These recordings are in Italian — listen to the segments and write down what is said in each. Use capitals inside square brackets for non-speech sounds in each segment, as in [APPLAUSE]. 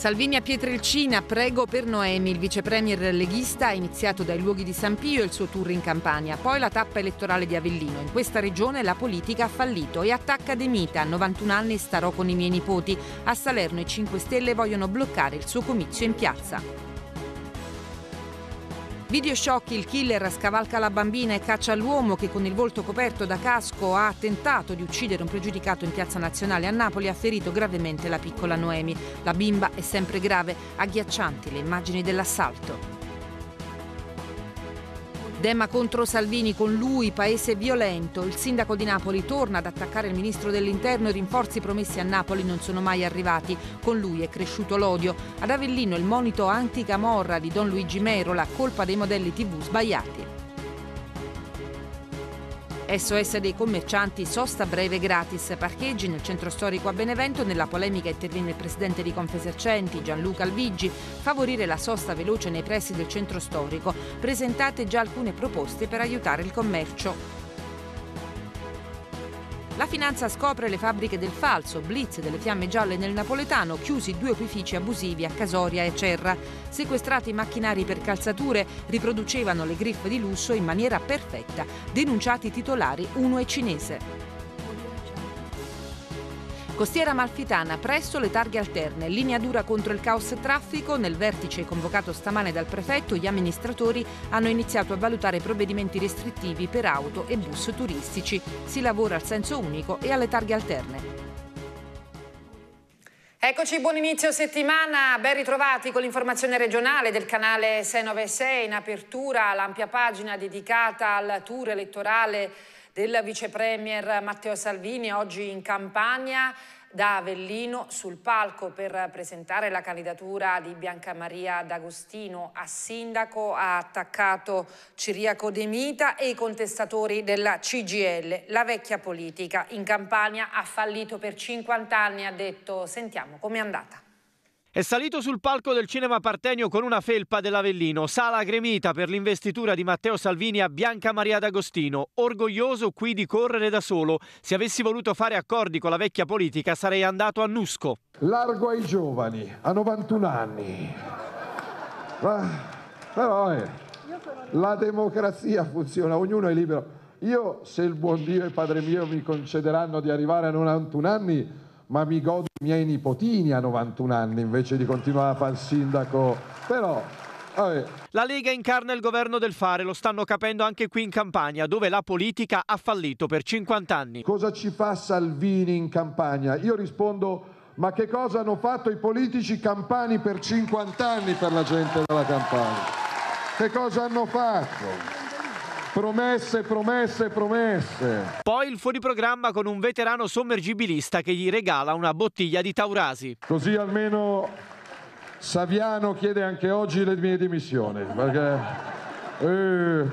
Salvini a Pietrelcina, prego per Noemi, il vicepremier leghista ha iniziato dai luoghi di San Pio il suo tour in Campania, poi la tappa elettorale di Avellino. In questa regione la politica ha fallito e attacca De Mita, a 91 anni starò con i miei nipoti. A Salerno i 5 Stelle vogliono bloccare il suo comizio in piazza. Video shock, il killer scavalca la bambina e caccia l'uomo che con il volto coperto da casco ha tentato di uccidere un pregiudicato in Piazza Nazionale a Napoli e ha ferito gravemente la piccola Noemi. La bimba è sempre grave, agghiaccianti le immagini dell'assalto. Dema contro Salvini, con lui paese violento. Il sindaco di Napoli torna ad attaccare il ministro dell'interno i rinforzi promessi a Napoli non sono mai arrivati. Con lui è cresciuto l'odio. Ad Avellino il monito anti-camorra di Don Luigi Merola, colpa dei modelli tv sbagliati. SOS dei commercianti, sosta breve gratis, parcheggi nel centro storico a Benevento, nella polemica interviene il presidente di Confesercenti Gianluca Alvigi, favorire la sosta veloce nei pressi del centro storico, presentate già alcune proposte per aiutare il commercio. La finanza scopre le fabbriche del falso, blitz delle fiamme gialle nel napoletano, chiusi due opifici abusivi a Casoria e Cerra. Sequestrati macchinari per calzature, riproducevano le griffe di lusso in maniera perfetta. Denunciati titolari, uno e cinese. Costiera Malfitana presso le targhe alterne, linea dura contro il caos traffico, nel vertice convocato stamane dal prefetto gli amministratori hanno iniziato a valutare provvedimenti restrittivi per auto e bus turistici. Si lavora al senso unico e alle targhe alterne. Eccoci, buon inizio settimana, ben ritrovati con l'informazione regionale del canale 696 in apertura l'ampia pagina dedicata al tour elettorale del vicepremier Matteo Salvini oggi in campagna da Avellino sul palco per presentare la candidatura di Bianca Maria D'Agostino a sindaco ha attaccato Ciriaco De Mita e i contestatori della CGL, la vecchia politica in campagna ha fallito per 50 anni ha detto sentiamo com'è andata è salito sul palco del cinema Partenio con una felpa dell'Avellino, sala gremita per l'investitura di Matteo Salvini a Bianca Maria d'Agostino, orgoglioso qui di correre da solo. Se avessi voluto fare accordi con la vecchia politica sarei andato a Nusco. Largo ai giovani, a 91 anni. Ma, ah, però eh, la democrazia funziona, ognuno è libero. Io, se il buon Dio e Padre mio mi concederanno di arrivare a 91 anni, ma mi godo i miei nipotini a 91 anni invece di continuare a fare il sindaco. Però la Lega incarna il governo del fare, lo stanno capendo anche qui in campagna, dove la politica ha fallito per 50 anni. Cosa ci fa Salvini in campagna? Io rispondo, ma che cosa hanno fatto i politici campani per 50 anni per la gente della campagna? Che cosa hanno fatto? Promesse, promesse, promesse. Poi il fuoriprogramma con un veterano sommergibilista che gli regala una bottiglia di Taurasi. Così almeno Saviano chiede anche oggi le mie dimissioni. Perché eh,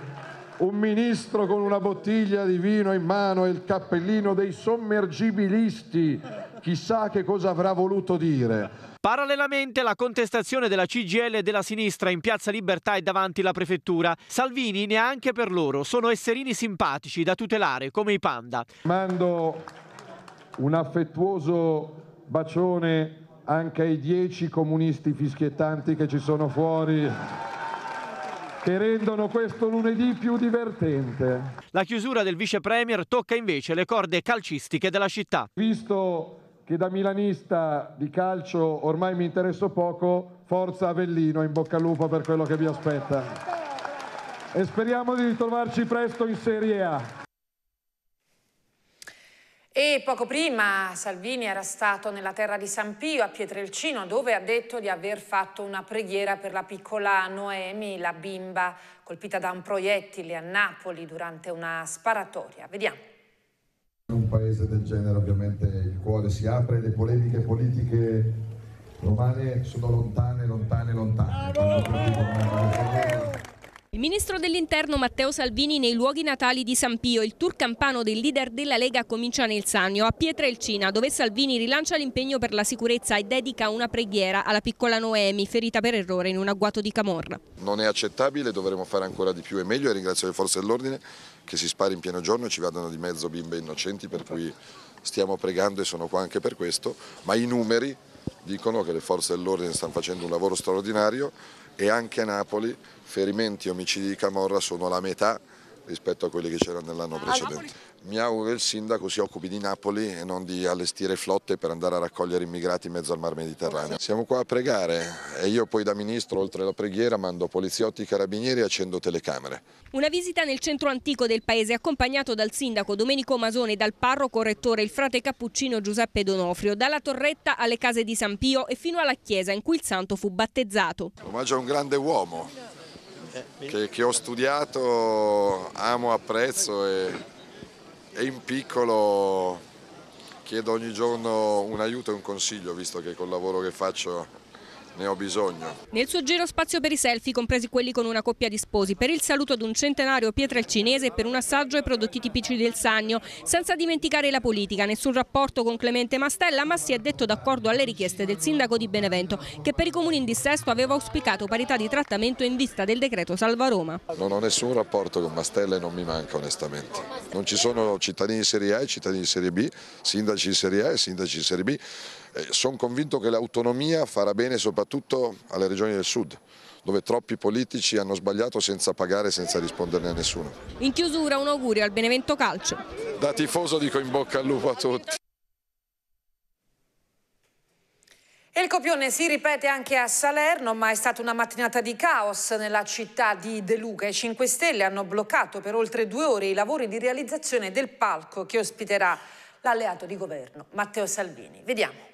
un ministro con una bottiglia di vino in mano e il cappellino dei sommergibilisti Chissà che cosa avrà voluto dire. Parallelamente la contestazione della CGL e della sinistra in Piazza Libertà e davanti la prefettura. Salvini neanche per loro, sono esserini simpatici da tutelare come i panda. Mando un affettuoso bacione anche ai dieci comunisti fischiettanti che ci sono fuori che rendono questo lunedì più divertente. La chiusura del vice premier tocca invece le corde calcistiche della città. Visto che da milanista di calcio ormai mi interesso poco, forza Avellino, in bocca al lupo per quello che vi aspetta. E speriamo di ritrovarci presto in Serie A. E poco prima Salvini era stato nella terra di San Pio a Pietrelcino dove ha detto di aver fatto una preghiera per la piccola Noemi, la bimba colpita da un proiettile a Napoli durante una sparatoria. Vediamo. In un paese del genere ovviamente cuore si apre, le polemiche politiche romane sono lontane, lontane, lontane. Il ministro dell'interno Matteo Salvini nei luoghi natali di San Pio, il tour campano del leader della Lega comincia nel Sannio, a Pietrelcina, dove Salvini rilancia l'impegno per la sicurezza e dedica una preghiera alla piccola Noemi, ferita per errore in un agguato di Camorra. Non è accettabile, dovremo fare ancora di più e meglio e ringrazio le forze dell'ordine che si spari in pieno giorno e ci vadano di mezzo bimbe innocenti per cui stiamo pregando e sono qua anche per questo, ma i numeri dicono che le forze dell'ordine stanno facendo un lavoro straordinario e anche a Napoli ferimenti e omicidi di Camorra sono la metà rispetto a quelli che c'erano nell'anno ah, precedente. Mi auguro che il sindaco si occupi di Napoli e non di allestire flotte per andare a raccogliere immigrati in mezzo al mar Mediterraneo. Siamo qua a pregare e io poi da ministro, oltre alla preghiera, mando poliziotti, carabinieri e accendo telecamere. Una visita nel centro antico del paese accompagnato dal sindaco Domenico Masone e dal parroco rettore il frate cappuccino Giuseppe Donofrio, dalla torretta alle case di San Pio e fino alla chiesa in cui il santo fu battezzato. Omaggio a un grande uomo che, che ho studiato, amo, apprezzo e e in piccolo chiedo ogni giorno un aiuto e un consiglio, visto che col lavoro che faccio ne ho bisogno. Nel suo giro spazio per i selfie, compresi quelli con una coppia di sposi, per il saluto ad un centenario Pietra il Cinese e per un assaggio ai prodotti tipici del Sannio, senza dimenticare la politica, nessun rapporto con Clemente Mastella, ma si è detto d'accordo alle richieste del sindaco di Benevento, che per i comuni in dissesto aveva auspicato parità di trattamento in vista del decreto Salva Roma. Non ho nessun rapporto con Mastella e non mi manca onestamente. Non ci sono cittadini di Serie A e cittadini di Serie B, sindaci di Serie A e sindaci di Serie B. Eh, Sono convinto che l'autonomia farà bene soprattutto alle regioni del sud dove troppi politici hanno sbagliato senza pagare, senza risponderne a nessuno. In chiusura un augurio al Benevento Calcio. Da tifoso dico in bocca al lupo a tutti. Il copione si ripete anche a Salerno, ma è stata una mattinata di caos nella città di De Luca. I 5 Stelle hanno bloccato per oltre due ore i lavori di realizzazione del palco che ospiterà l'alleato di governo Matteo Salvini. Vediamo.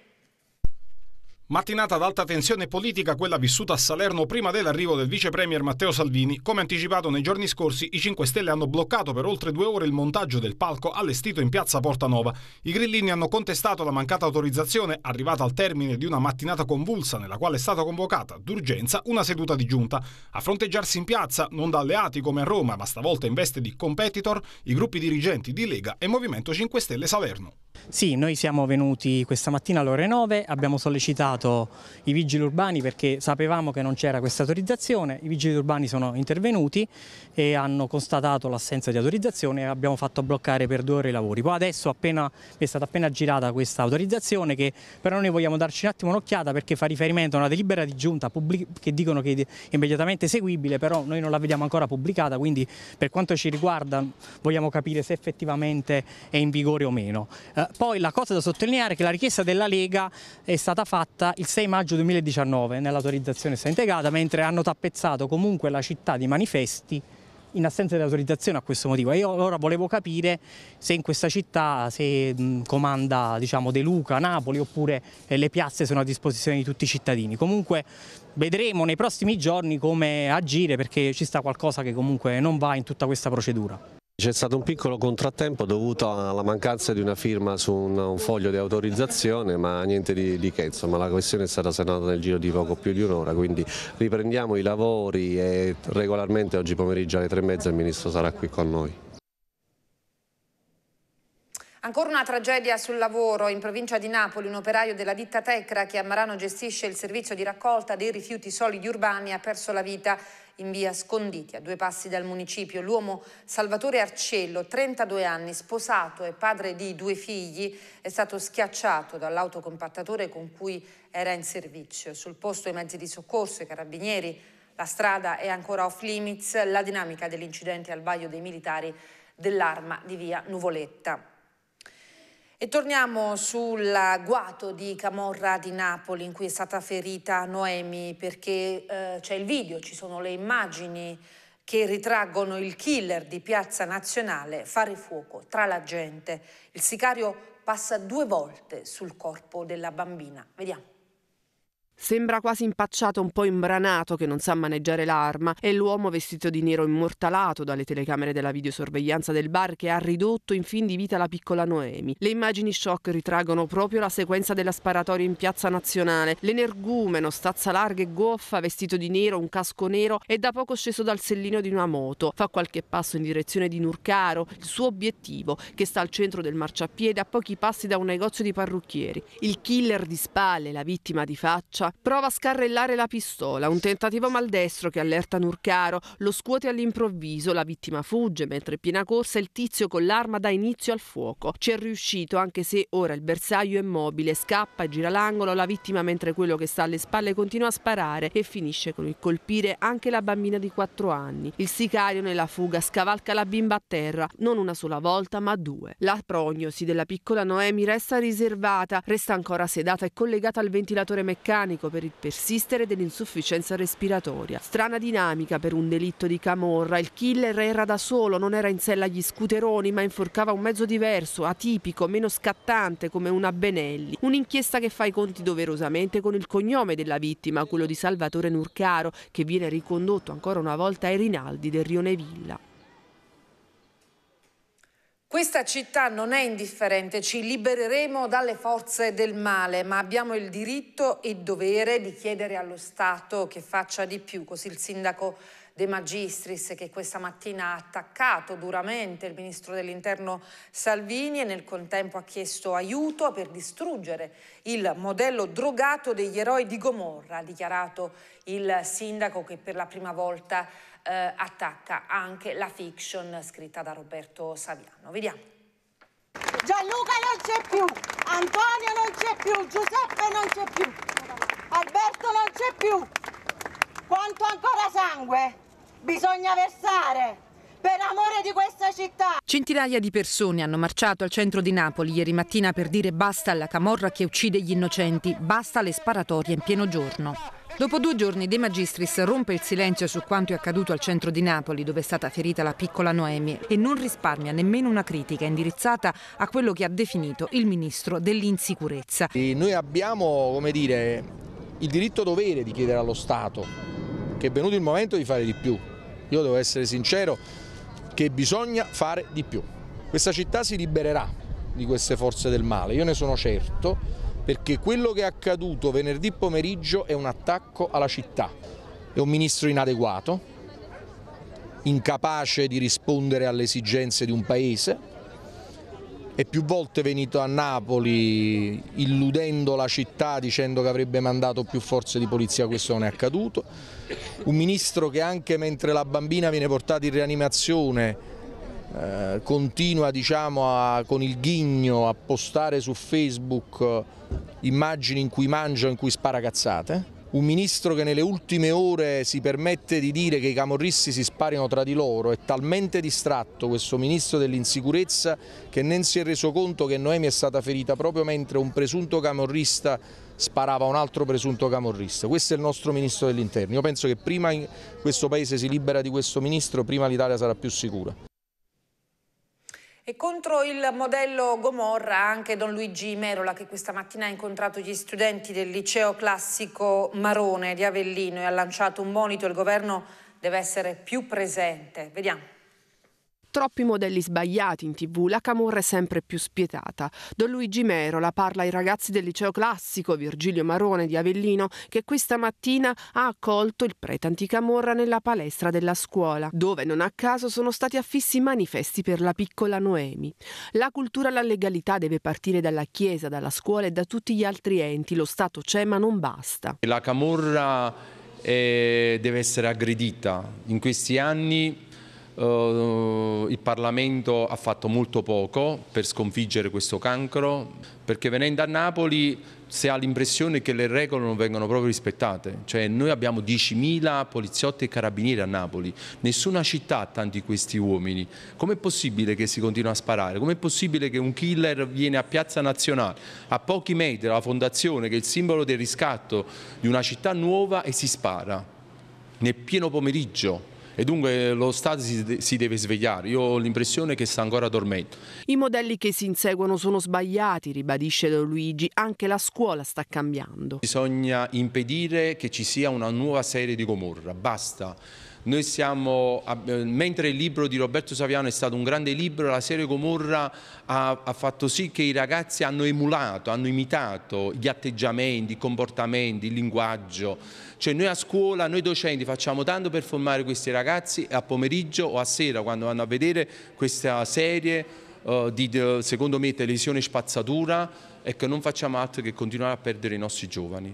Mattinata ad alta tensione politica quella vissuta a Salerno prima dell'arrivo del vice premier Matteo Salvini. Come anticipato nei giorni scorsi, i 5 Stelle hanno bloccato per oltre due ore il montaggio del palco allestito in piazza Portanova. I grillini hanno contestato la mancata autorizzazione arrivata al termine di una mattinata convulsa nella quale è stata convocata d'urgenza una seduta di giunta. A fronteggiarsi in piazza, non da alleati come a Roma, ma stavolta in veste di competitor, i gruppi dirigenti di Lega e Movimento 5 Stelle Salerno. Sì, noi siamo venuti questa mattina alle ore 9, abbiamo sollecitato i vigili urbani perché sapevamo che non c'era questa autorizzazione, i vigili urbani sono intervenuti e hanno constatato l'assenza di autorizzazione e abbiamo fatto bloccare per due ore i lavori. Poi adesso appena, è stata appena girata questa autorizzazione che però noi vogliamo darci un attimo un'occhiata perché fa riferimento a una delibera di giunta che dicono che è immediatamente seguibile, però noi non la vediamo ancora pubblicata, quindi per quanto ci riguarda vogliamo capire se effettivamente è in vigore o meno. Eh, poi la cosa da sottolineare è che la richiesta della Lega è stata fatta il 6 maggio 2019 nell'autorizzazione sta integrata, mentre hanno tappezzato comunque la città di manifesti in assenza dell'autorizzazione a questo motivo. E io allora volevo capire se in questa città se comanda diciamo, De Luca, Napoli oppure eh, le piazze sono a disposizione di tutti i cittadini. Comunque vedremo nei prossimi giorni come agire perché ci sta qualcosa che comunque non va in tutta questa procedura. C'è stato un piccolo contrattempo dovuto alla mancanza di una firma su un, un foglio di autorizzazione, ma niente di, di che, insomma la questione è stata sanata nel giro di poco più di un'ora, quindi riprendiamo i lavori e regolarmente oggi pomeriggio alle tre e mezza il Ministro sarà qui con noi. Ancora una tragedia sul lavoro. In provincia di Napoli un operaio della ditta Tecra che a Marano gestisce il servizio di raccolta dei rifiuti solidi urbani ha perso la vita in via Sconditi, a due passi dal municipio. L'uomo Salvatore Arcello, 32 anni, sposato e padre di due figli, è stato schiacciato dall'autocompattatore con cui era in servizio. Sul posto i mezzi di soccorso, i carabinieri, la strada è ancora off limits, la dinamica dell'incidente al vaglio dei militari dell'arma di via Nuvoletta. E torniamo sull'agguato di Camorra di Napoli in cui è stata ferita Noemi perché eh, c'è il video, ci sono le immagini che ritraggono il killer di Piazza Nazionale fare fuoco tra la gente. Il sicario passa due volte sul corpo della bambina. Vediamo. Sembra quasi impacciato, un po' imbranato, che non sa maneggiare l'arma, e l'uomo vestito di nero immortalato dalle telecamere della videosorveglianza del bar che ha ridotto in fin di vita la piccola Noemi. Le immagini shock ritraggono proprio la sequenza della sparatoria in piazza nazionale. L'energumeno, stazza larga e goffa, vestito di nero, un casco nero, è da poco sceso dal sellino di una moto. Fa qualche passo in direzione di Nurcaro, il suo obiettivo, che sta al centro del marciapiede a pochi passi da un negozio di parrucchieri. Il killer di spalle, la vittima di faccia, minaccia. Prova a scarrellare la pistola, un tentativo maldestro che allerta Nurcaro, lo scuote all'improvviso, la vittima fugge mentre in piena corsa il tizio con l'arma dà inizio al fuoco. Ci è riuscito anche se ora il bersaglio è mobile, scappa, gira l'angolo, la vittima mentre quello che sta alle spalle continua a sparare e finisce con il colpire anche la bambina di 4 anni. Il sicario nella fuga scavalca la bimba a terra, non una sola volta ma due. La prognosi della piccola Noemi resta riservata, resta ancora sedata e collegata al ventilatore meccanico organico per il persistere dell'insufficienza respiratoria. Strana dinamica per un delitto di camorra. Il killer era da solo, non era in sella agli scuteroni, ma inforcava un mezzo diverso, atipico, meno scattante come una Benelli. Un'inchiesta che fa i conti doverosamente con il cognome della vittima, quello di Salvatore Nurcaro, che viene ricondotto ancora una volta ai Rinaldi del Rione Villa. Questa città non è indifferente, ci libereremo dalle forze del male, ma abbiamo il diritto e il dovere di chiedere allo Stato che faccia di più, così il sindaco De Magistris che questa mattina ha attaccato duramente il ministro dell'interno Salvini e nel contempo ha chiesto aiuto per distruggere il modello drogato degli eroi di Gomorra, ha dichiarato il sindaco che per la prima volta eh, attacca anche la fiction scritta da Roberto Saviano. Vediamo. Gianluca non c'è più, Antonio non c'è più, Giuseppe non c'è più, Alberto non c'è più. Quanto ancora sangue? bisogna versare per amore di questa città. Centinaia di persone hanno marciato al centro di Napoli ieri mattina per dire basta alla camorra che uccide gli innocenti, basta alle sparatorie in pieno giorno. Dopo due giorni De Magistris rompe il silenzio su quanto è accaduto al centro di Napoli dove è stata ferita la piccola Noemi e non risparmia nemmeno una critica indirizzata a quello che ha definito il ministro dell'insicurezza. Noi abbiamo, come dire, il diritto dovere di chiedere allo Stato che è venuto il momento di fare di più io devo essere sincero, che bisogna fare di più. Questa città si libererà di queste forze del male, io ne sono certo, perché quello che è accaduto venerdì pomeriggio è un attacco alla città, è un ministro inadeguato, incapace di rispondere alle esigenze di un paese, è più volte venuto a Napoli illudendo la città dicendo che avrebbe mandato più forze di polizia, questo non è accaduto un ministro che anche mentre la bambina viene portata in rianimazione eh, continua diciamo, a, con il ghigno a postare su Facebook eh, immagini in cui mangia, in cui spara cazzate un ministro che nelle ultime ore si permette di dire che i camorristi si sparino tra di loro, è talmente distratto questo ministro dell'insicurezza che non si è reso conto che Noemi è stata ferita proprio mentre un presunto camorrista sparava un altro presunto camorrista. Questo è il nostro ministro dell'interno. Io penso che prima questo paese si libera di questo ministro, prima l'Italia sarà più sicura. E contro il modello Gomorra anche Don Luigi Merola che questa mattina ha incontrato gli studenti del liceo classico Marone di Avellino e ha lanciato un monito, il governo deve essere più presente. Vediamo. Troppi modelli sbagliati in tv, la camorra è sempre più spietata. Don Luigi Merola parla ai ragazzi del liceo classico Virgilio Marone di Avellino che questa mattina ha accolto il prete anticamorra nella palestra della scuola, dove non a caso sono stati affissi manifesti per la piccola Noemi. La cultura e la legalità deve partire dalla Chiesa, dalla scuola e da tutti gli altri enti. Lo Stato c'è ma non basta. La camorra eh, deve essere aggredita. In questi anni Uh, il Parlamento ha fatto molto poco per sconfiggere questo cancro, perché venendo a Napoli si ha l'impressione che le regole non vengono proprio rispettate, cioè noi abbiamo 10.000 poliziotti e carabinieri a Napoli, nessuna città ha tanti questi uomini, com'è possibile che si continui a sparare, com'è possibile che un killer viene a Piazza Nazionale a pochi metri dalla fondazione che è il simbolo del riscatto di una città nuova e si spara nel pieno pomeriggio? e dunque lo Stato si, si deve svegliare. Io ho l'impressione che sta ancora dormendo. I modelli che si inseguono sono sbagliati, ribadisce Don Luigi, anche la scuola sta cambiando. Bisogna impedire che ci sia una nuova serie di Gomorra, basta. Noi siamo, mentre il libro di Roberto Saviano è stato un grande libro, la serie Gomorra ha, ha fatto sì che i ragazzi hanno emulato, hanno imitato gli atteggiamenti, i comportamenti, il linguaggio. Cioè noi a scuola, noi docenti facciamo tanto per formare questi ragazzi a pomeriggio o a sera quando vanno a vedere questa serie Uh, di, secondo me, televisione spazzatura e che non facciamo altro che continuare a perdere i nostri giovani.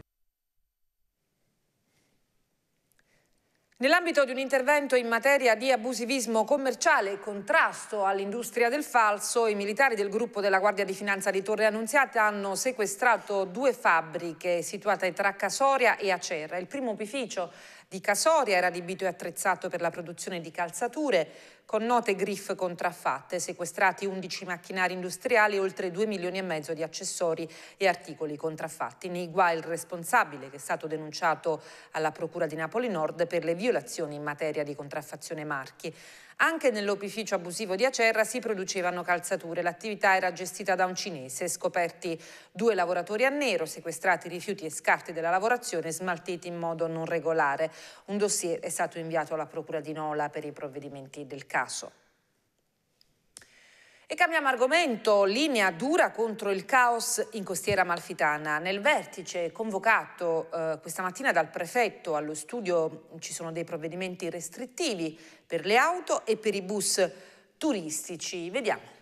Nell'ambito di un intervento in materia di abusivismo commerciale e contrasto all'industria del falso, i militari del gruppo della Guardia di Finanza di Torre Annunziata hanno sequestrato due fabbriche situate tra Casoria e Acerra. Il primo opificio di Casoria era adibito e attrezzato per la produzione di calzature, con note griff contraffatte, sequestrati 11 macchinari industriali e oltre 2 milioni e mezzo di accessori e articoli contraffatti. Nigua è il responsabile che è stato denunciato alla Procura di Napoli Nord per le violazioni in materia di contraffazione marchi. Anche nell'opificio abusivo di Acerra si producevano calzature. L'attività era gestita da un cinese. Scoperti due lavoratori a nero, sequestrati rifiuti e scarti della lavorazione smaltiti in modo non regolare. Un dossier è stato inviato alla Procura di Nola per i provvedimenti del caso. E cambiamo argomento, linea dura contro il caos in costiera malfitana. Nel vertice convocato eh, questa mattina dal prefetto allo studio ci sono dei provvedimenti restrittivi per le auto e per i bus turistici. Vediamo.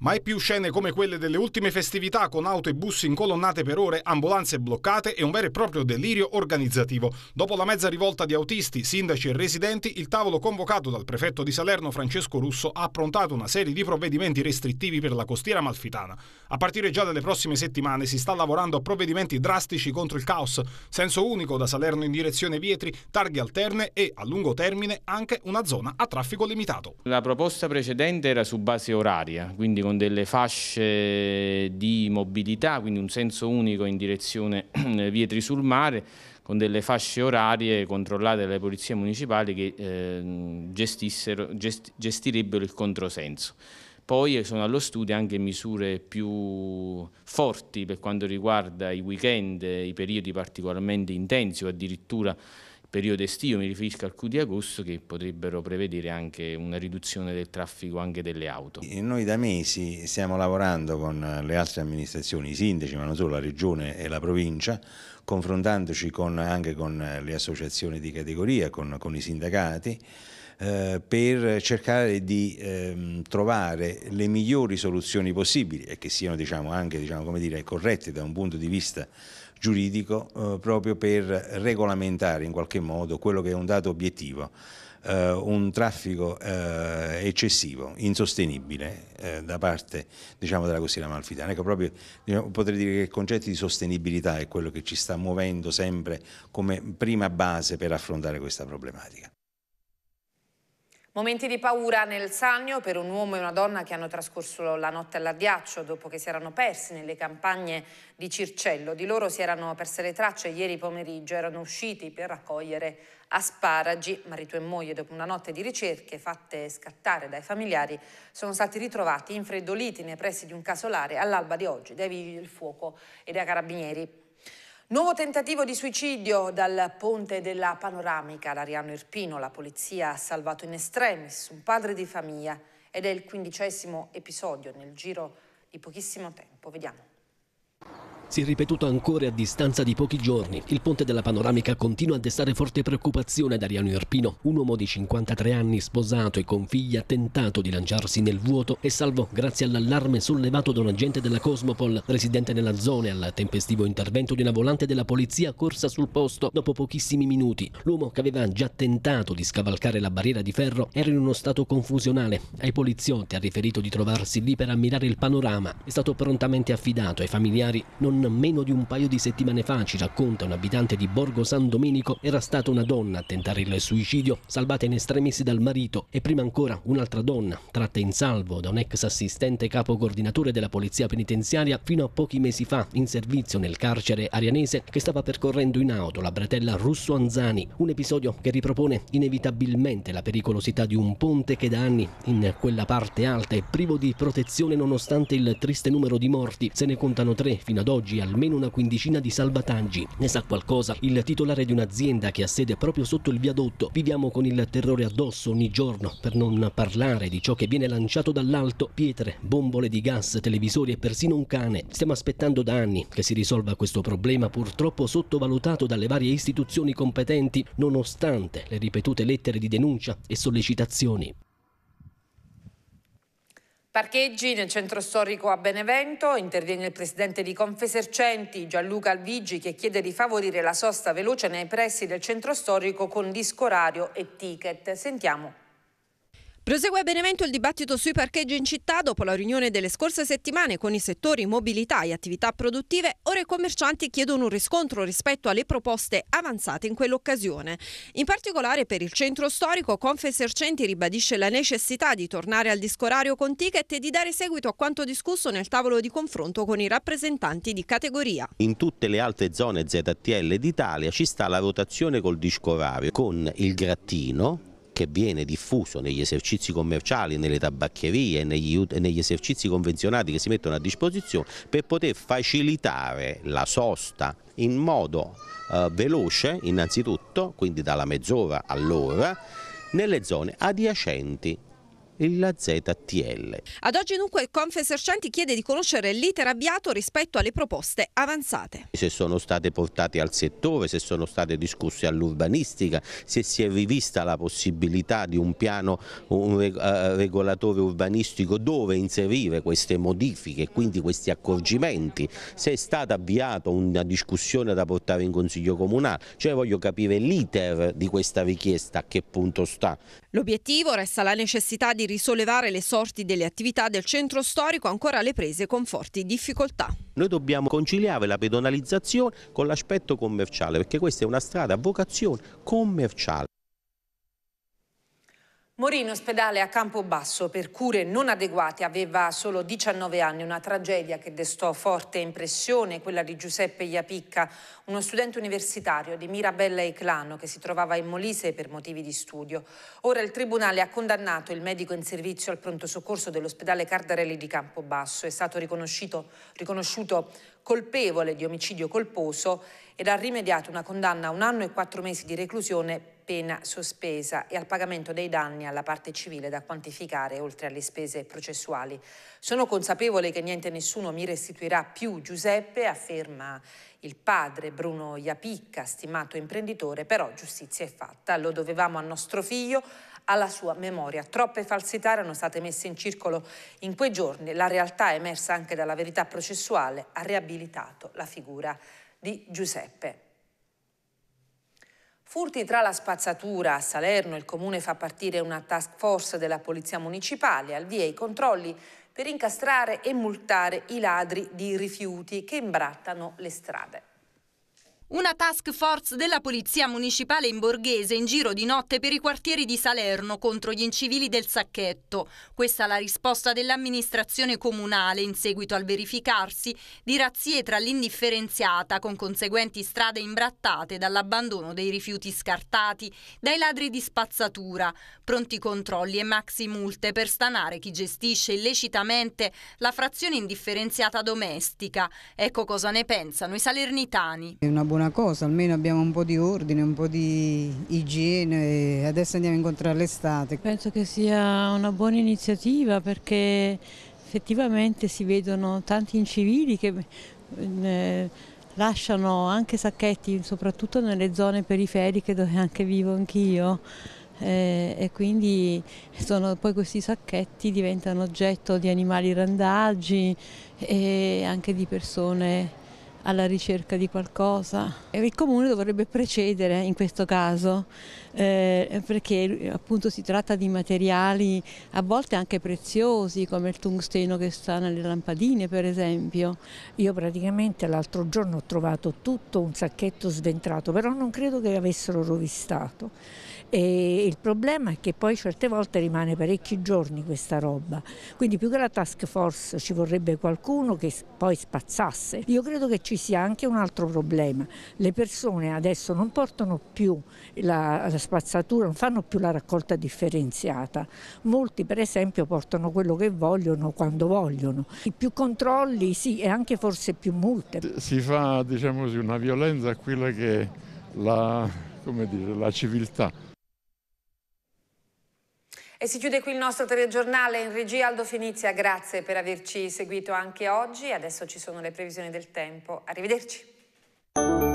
Mai più scene come quelle delle ultime festività con auto e bus incolonnate per ore, ambulanze bloccate e un vero e proprio delirio organizzativo. Dopo la mezza rivolta di autisti, sindaci e residenti, il tavolo convocato dal prefetto di Salerno Francesco Russo ha approntato una serie di provvedimenti restrittivi per la costiera malfitana. A partire già dalle prossime settimane si sta lavorando a provvedimenti drastici contro il caos, senso unico da Salerno in direzione Vietri, targhe alterne e, a lungo termine, anche una zona a traffico limitato. La proposta precedente era su base oraria, quindi con con delle fasce di mobilità, quindi un senso unico in direzione [CLEARS THROAT] Vietri sul mare, con delle fasce orarie controllate dalle polizie municipali che eh, gest, gestirebbero il controsenso. Poi sono allo studio anche misure più forti per quanto riguarda i weekend, i periodi particolarmente intensi o addirittura periodo estivo, mi riferisco al Q di agosto, che potrebbero prevedere anche una riduzione del traffico anche delle auto. Noi da mesi stiamo lavorando con le altre amministrazioni, i sindaci, ma non solo la regione e la provincia, confrontandoci con, anche con le associazioni di categoria, con, con i sindacati, eh, per cercare di ehm, trovare le migliori soluzioni possibili e che siano diciamo, anche diciamo, dire, corrette da un punto di vista giuridico eh, proprio per regolamentare in qualche modo quello che è un dato obiettivo. Eh, un traffico eh, eccessivo, insostenibile eh, da parte diciamo, della costiera amalfitana. Ecco, proprio, diciamo, potrei dire che il concetto di sostenibilità è quello che ci sta muovendo sempre come prima base per affrontare questa problematica. Momenti di paura nel Sannio per un uomo e una donna che hanno trascorso la notte all'ardiaccio dopo che si erano persi nelle campagne di Circello. Di loro si erano perse le tracce ieri pomeriggio, erano usciti per raccogliere asparagi. Marito e moglie, dopo una notte di ricerche fatte scattare dai familiari, sono stati ritrovati infreddoliti nei pressi di un casolare all'alba di oggi dai vigili del fuoco e dai carabinieri. Nuovo tentativo di suicidio dal ponte della panoramica. L'Ariano Irpino, la polizia ha salvato in estremis un padre di famiglia ed è il quindicesimo episodio nel giro di pochissimo tempo. Vediamo. Si è ripetuto ancora a distanza di pochi giorni. Il ponte della panoramica continua a destare forte preoccupazione ad Ariano Irpino, un uomo di 53 anni sposato e con figli ha tentato di lanciarsi nel vuoto e salvo grazie all'allarme sollevato da un agente della Cosmopol residente nella zona e al tempestivo intervento di una volante della polizia corsa sul posto dopo pochissimi minuti. L'uomo che aveva già tentato di scavalcare la barriera di ferro era in uno stato confusionale. Ai poliziotti ha riferito di trovarsi lì per ammirare il panorama. È stato prontamente affidato ai familiari non meno di un paio di settimane fa, ci racconta un abitante di Borgo San Domenico, era stata una donna a tentare il suicidio, salvata in estremis dal marito e prima ancora un'altra donna, tratta in salvo da un ex assistente capo coordinatore della polizia penitenziaria fino a pochi mesi fa in servizio nel carcere arianese che stava percorrendo in auto la bretella Russo Anzani, un episodio che ripropone inevitabilmente la pericolosità di un ponte che da anni in quella parte alta è privo di protezione nonostante il triste numero di morti, se ne contano tre fino ad oggi salvataggi, almeno una quindicina di salvataggi. Ne sa qualcosa il titolare di un'azienda che ha sede proprio sotto il viadotto. Viviamo con il terrore addosso ogni giorno, per non parlare di ciò che viene lanciato dall'alto, pietre, bombole di gas, televisori e persino un cane. Stiamo aspettando da anni che si risolva questo problema purtroppo sottovalutato dalle varie istituzioni competenti, nonostante le ripetute lettere di denuncia e sollecitazioni. Parcheggi nel centro storico a Benevento, interviene il presidente di Confesercenti Gianluca Alvigi che chiede di favorire la sosta veloce nei pressi del centro storico con disco orario e ticket. Sentiamo Prosegue a Benevento il dibattito sui parcheggi in città dopo la riunione delle scorse settimane con i settori mobilità e attività produttive, ora i commercianti chiedono un riscontro rispetto alle proposte avanzate in quell'occasione. In particolare per il centro storico Confesercenti ribadisce la necessità di tornare al discorario con ticket e di dare seguito a quanto discusso nel tavolo di confronto con i rappresentanti di categoria. In tutte le altre zone ZTL d'Italia ci sta la rotazione col discorario con il grattino che viene diffuso negli esercizi commerciali, nelle tabaccherie, negli, negli esercizi convenzionati che si mettono a disposizione per poter facilitare la sosta in modo eh, veloce innanzitutto, quindi dalla mezz'ora all'ora, nelle zone adiacenti la ZTL. Ad oggi dunque il Confesercenti chiede di conoscere l'iter avviato rispetto alle proposte avanzate. Se sono state portate al settore, se sono state discusse all'urbanistica, se si è rivista la possibilità di un piano un eh, regolatore urbanistico dove inserire queste modifiche e quindi questi accorgimenti, se è stata avviata una discussione da portare in Consiglio Comunale, cioè voglio capire l'iter di questa richiesta a che punto sta. L'obiettivo resta la necessità di risollevare le sorti delle attività del centro storico ancora alle prese con forti difficoltà. Noi dobbiamo conciliare la pedonalizzazione con l'aspetto commerciale perché questa è una strada a vocazione commerciale. Morì in ospedale a Campobasso per cure non adeguate, aveva solo 19 anni, una tragedia che destò forte impressione, quella di Giuseppe Iapicca, uno studente universitario di Mirabella e Clano che si trovava in Molise per motivi di studio. Ora il Tribunale ha condannato il medico in servizio al pronto soccorso dell'ospedale Cardarelli di Campobasso, è stato riconosciuto, riconosciuto colpevole di omicidio colposo ed ha rimediato una condanna a un anno e quattro mesi di reclusione pena sospesa e al pagamento dei danni alla parte civile da quantificare oltre alle spese processuali. Sono consapevole che niente e nessuno mi restituirà più Giuseppe, afferma il padre Bruno Iapicca, stimato imprenditore, però giustizia è fatta, lo dovevamo a nostro figlio, alla sua memoria. Troppe falsità erano state messe in circolo in quei giorni, la realtà emersa anche dalla verità processuale ha riabilitato la figura di Giuseppe. Furti tra la spazzatura a Salerno, il comune fa partire una task force della polizia municipale, al via i controlli per incastrare e multare i ladri di rifiuti che imbrattano le strade. Una task force della Polizia Municipale in Borghese in giro di notte per i quartieri di Salerno contro gli incivili del Sacchetto. Questa è la risposta dell'amministrazione comunale in seguito al verificarsi di razzie tra l'indifferenziata con conseguenti strade imbrattate dall'abbandono dei rifiuti scartati, dai ladri di spazzatura, pronti controlli e maxi multe per stanare chi gestisce illecitamente la frazione indifferenziata domestica. Ecco cosa ne pensano i salernitani. È una buona buona cosa, almeno abbiamo un po' di ordine, un po' di igiene e adesso andiamo a incontrare l'estate. Penso che sia una buona iniziativa perché effettivamente si vedono tanti incivili che eh, lasciano anche sacchetti, soprattutto nelle zone periferiche dove anche vivo anch'io. Eh, e quindi sono, poi questi sacchetti diventano oggetto di animali randaggi e anche di persone alla ricerca di qualcosa. il comune dovrebbe precedere in questo caso, eh, perché appunto si tratta di materiali a volte anche preziosi, come il tungsteno che sta nelle lampadine per esempio. Io praticamente l'altro giorno ho trovato tutto un sacchetto sventrato, però non credo che avessero rovistato e il problema è che poi certe volte rimane parecchi giorni questa roba, quindi più che la task force ci vorrebbe qualcuno che poi spazzasse. Io credo che ci sia anche un altro problema, le persone adesso non portano più la, la spazzatura, non fanno più la raccolta differenziata, molti per esempio portano quello che vogliono quando vogliono. I più controlli sì e anche forse più multe. Eh, si fa diciamo così, una violenza a quella che è la, dire, la civiltà. E si chiude qui il nostro telegiornale in regia Aldo Finizia, grazie per averci seguito anche oggi. Adesso ci sono le previsioni del tempo. Arrivederci.